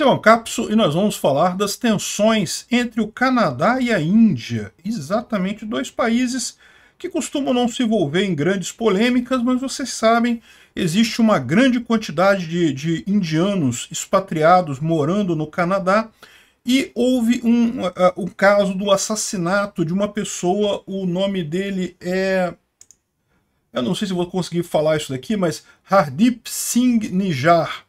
Esse é o e nós vamos falar das tensões entre o Canadá e a Índia, exatamente dois países que costumam não se envolver em grandes polêmicas, mas vocês sabem, existe uma grande quantidade de, de indianos expatriados morando no Canadá e houve um, uh, um caso do assassinato de uma pessoa, o nome dele é... Eu não sei se vou conseguir falar isso daqui, mas Hardip Singh Nijar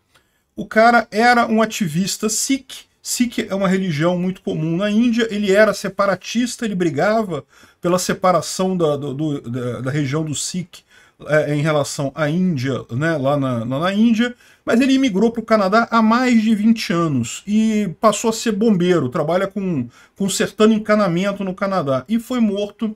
o cara era um ativista Sikh. Sikh é uma religião muito comum na Índia. Ele era separatista, ele brigava pela separação da, do, do, da, da, região do Sikh é, em relação à Índia, né, lá na, na, na Índia. Mas ele imigrou para o Canadá há mais de 20 anos e passou a ser bombeiro. Trabalha com consertando encanamento no Canadá e foi morto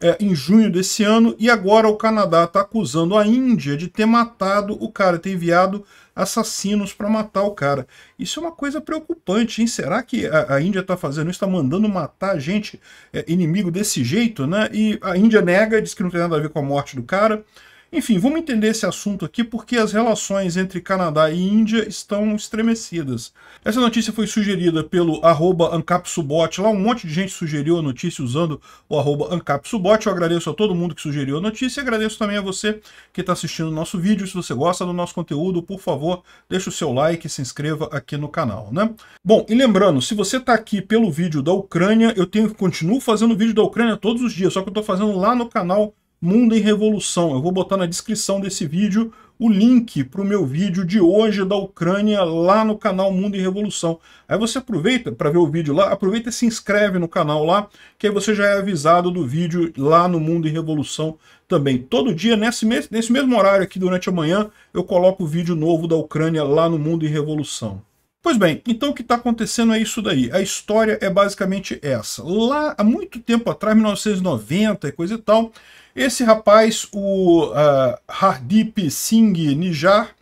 é, em junho desse ano, e agora o Canadá está acusando a Índia de ter matado o cara, ter enviado assassinos para matar o cara. Isso é uma coisa preocupante, hein? Será que a, a Índia está fazendo isso, está mandando matar gente, é, inimigo desse jeito, né? E a Índia nega, diz que não tem nada a ver com a morte do cara. Enfim, vamos entender esse assunto aqui porque as relações entre Canadá e Índia estão estremecidas. Essa notícia foi sugerida pelo AncapSubot, lá um monte de gente sugeriu a notícia usando o AncapSubot. Eu agradeço a todo mundo que sugeriu a notícia e agradeço também a você que está assistindo o nosso vídeo. Se você gosta do nosso conteúdo, por favor, deixe o seu like e se inscreva aqui no canal, né? Bom, e lembrando, se você está aqui pelo vídeo da Ucrânia, eu tenho continuo fazendo vídeo da Ucrânia todos os dias, só que eu estou fazendo lá no canal Mundo em Revolução. Eu vou botar na descrição desse vídeo o link para o meu vídeo de hoje da Ucrânia lá no canal Mundo em Revolução. Aí você aproveita para ver o vídeo lá, aproveita e se inscreve no canal lá, que aí você já é avisado do vídeo lá no Mundo em Revolução também. Todo dia, nesse, mes nesse mesmo horário aqui durante a manhã, eu coloco o vídeo novo da Ucrânia lá no Mundo em Revolução. Pois bem, então o que está acontecendo é isso daí. A história é basicamente essa. Lá, há muito tempo atrás, 1990 e coisa e tal, esse rapaz, o uh, ah, Hardip Singh Nijar,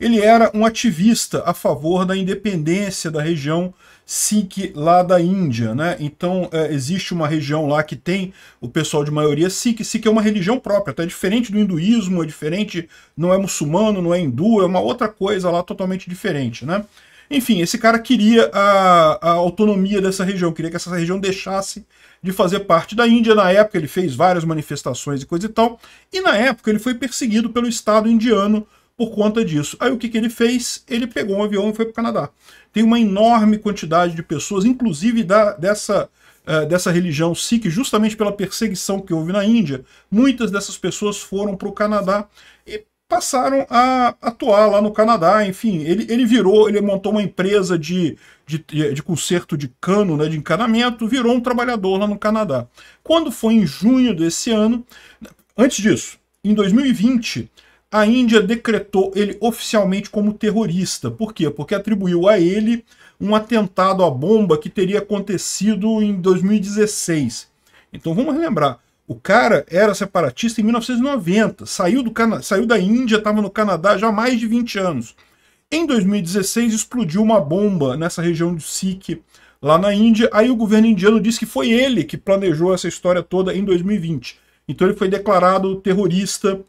ele era um ativista a favor da independência da região Sikh lá da Índia, né? Então é, existe uma região lá que tem o pessoal de maioria Sikh. Sikh é uma religião própria, tá? É diferente do hinduísmo, é diferente, não é muçulmano, não é hindu, é uma outra coisa lá totalmente diferente, né? Enfim, esse cara queria a, a autonomia dessa região, queria que essa região deixasse de fazer parte da Índia. Na época, ele fez várias manifestações e coisa e tal. E na época, ele foi perseguido pelo Estado indiano por conta disso. Aí o que, que ele fez? Ele pegou um avião e foi para o Canadá. Tem uma enorme quantidade de pessoas, inclusive da, dessa, uh, dessa religião Sikh, justamente pela perseguição que houve na Índia. Muitas dessas pessoas foram para o Canadá e passaram a atuar lá no Canadá. Enfim, ele, ele virou, ele montou uma empresa de, de, de conserto de cano, né, de encanamento, virou um trabalhador lá no Canadá. Quando foi em junho desse ano, antes disso, em 2020, a Índia decretou ele oficialmente como terrorista. Por quê? Porque atribuiu a ele um atentado à bomba que teria acontecido em 2016. Então vamos lembrar, o cara era separatista em 1990, saiu, do Cana saiu da Índia, estava no Canadá já há mais de 20 anos. Em 2016, explodiu uma bomba nessa região de Sikh, lá na Índia. Aí o governo indiano disse que foi ele que planejou essa história toda em 2020. Então ele foi declarado terrorista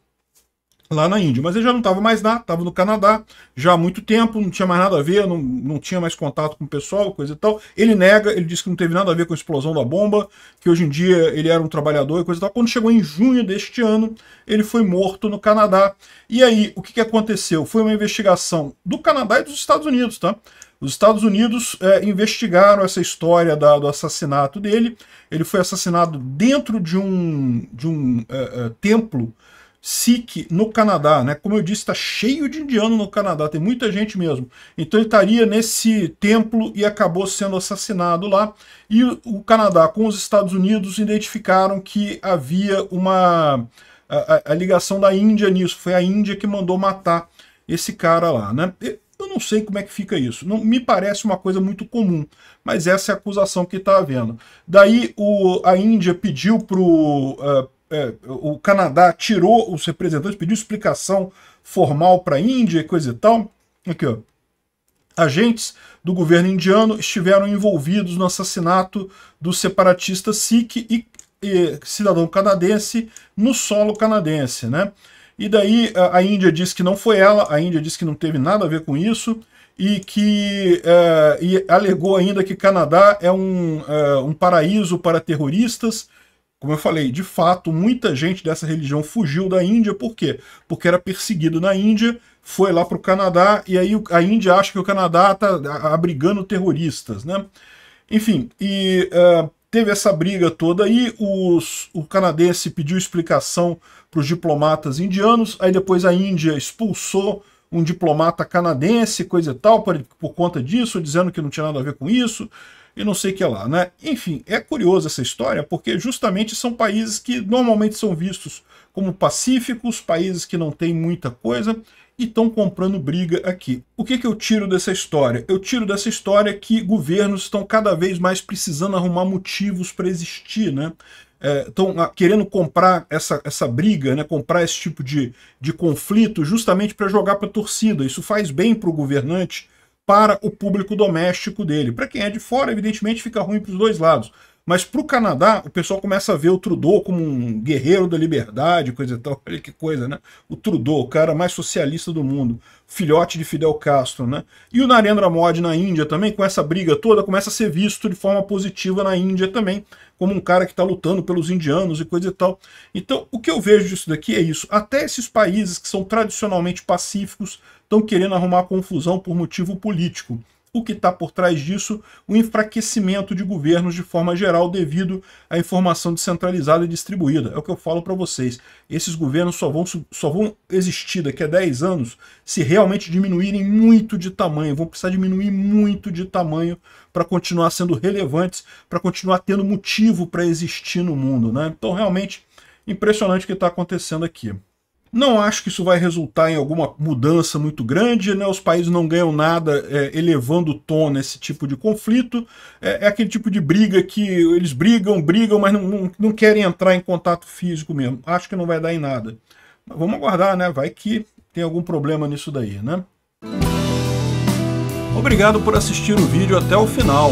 lá na Índia. Mas ele já não estava mais lá, estava no Canadá já há muito tempo, não tinha mais nada a ver, não, não tinha mais contato com o pessoal, coisa e tal. Ele nega, ele diz que não teve nada a ver com a explosão da bomba, que hoje em dia ele era um trabalhador e coisa e tal. Quando chegou em junho deste ano, ele foi morto no Canadá. E aí, o que, que aconteceu? Foi uma investigação do Canadá e dos Estados Unidos, tá? Os Estados Unidos é, investigaram essa história da, do assassinato dele. Ele foi assassinado dentro de um, de um é, é, templo Sikh no Canadá, né? Como eu disse, está cheio de indiano no Canadá, tem muita gente mesmo. Então ele estaria nesse templo e acabou sendo assassinado lá. E o Canadá com os Estados Unidos identificaram que havia uma a, a, a ligação da Índia nisso. Foi a Índia que mandou matar esse cara lá, né? Eu não sei como é que fica isso. Não me parece uma coisa muito comum, mas essa é a acusação que está havendo. Daí o, a Índia pediu para o uh, eh, é, o Canadá tirou os representantes, pediu explicação formal para a Índia e coisa e tal. Aqui, ó. Agentes do governo indiano estiveram envolvidos no assassinato do separatista Sikh e, e cidadão canadense no solo canadense, né? E daí a, a Índia diz que não foi ela, a Índia diz que não teve nada a ver com isso e que é, e alegou ainda que Canadá é um, é, um paraíso para terroristas como eu falei, de fato, muita gente dessa religião fugiu da Índia, por quê? Porque era perseguido na Índia, foi lá para o Canadá, e aí a Índia acha que o Canadá está abrigando terroristas, né? Enfim, e uh, teve essa briga toda aí, os, o canadense pediu explicação para os diplomatas indianos, aí depois a Índia expulsou um diplomata canadense, coisa e tal, por, por conta disso, dizendo que não tinha nada a ver com isso, e não sei o que lá, né? Enfim, é curiosa essa história, porque justamente são países que normalmente são vistos como pacíficos, países que não têm muita coisa, e estão comprando briga aqui. O que, que eu tiro dessa história? Eu tiro dessa história que governos estão cada vez mais precisando arrumar motivos para existir, né? estão é, então, querendo comprar essa, essa briga, né, comprar esse tipo de, de conflito justamente para jogar para a torcida. Isso faz bem para o governante, para o público doméstico dele. Para quem é de fora, evidentemente, fica ruim para os dois lados. Mas para o Canadá, o pessoal começa a ver o Trudeau como um guerreiro da liberdade, coisa e tal. Olha que coisa, né? O Trudeau, o cara mais socialista do mundo, filhote de Fidel Castro, né? E o Narendra Modi na Índia também, com essa briga toda, começa a ser visto de forma positiva na Índia também, como um cara que está lutando pelos indianos e coisa e tal. Então, o que eu vejo disso daqui é isso. Até esses países que são tradicionalmente pacíficos estão querendo arrumar confusão por motivo político o que está por trás disso? o enfraquecimento de governos de forma geral devido à informação descentralizada e distribuída. É o que eu falo para vocês. Esses governos só vão, só vão existir daqui a 10 anos se realmente diminuírem muito de tamanho. Vão precisar diminuir muito de tamanho para continuar sendo relevantes, para continuar tendo motivo para existir no mundo. Né? Então, realmente, impressionante o que está acontecendo aqui. Não acho que isso vai resultar em alguma mudança muito grande, né? os países não ganham nada é, elevando o tom nesse tipo de conflito. É, é, aquele tipo de briga que eles brigam, brigam, mas não, não, não querem entrar em contato físico mesmo. Acho que não vai dar em nada. Mas vamos aguardar, né? Vai que tem algum problema nisso daí, né? Obrigado por assistir o vídeo até o final.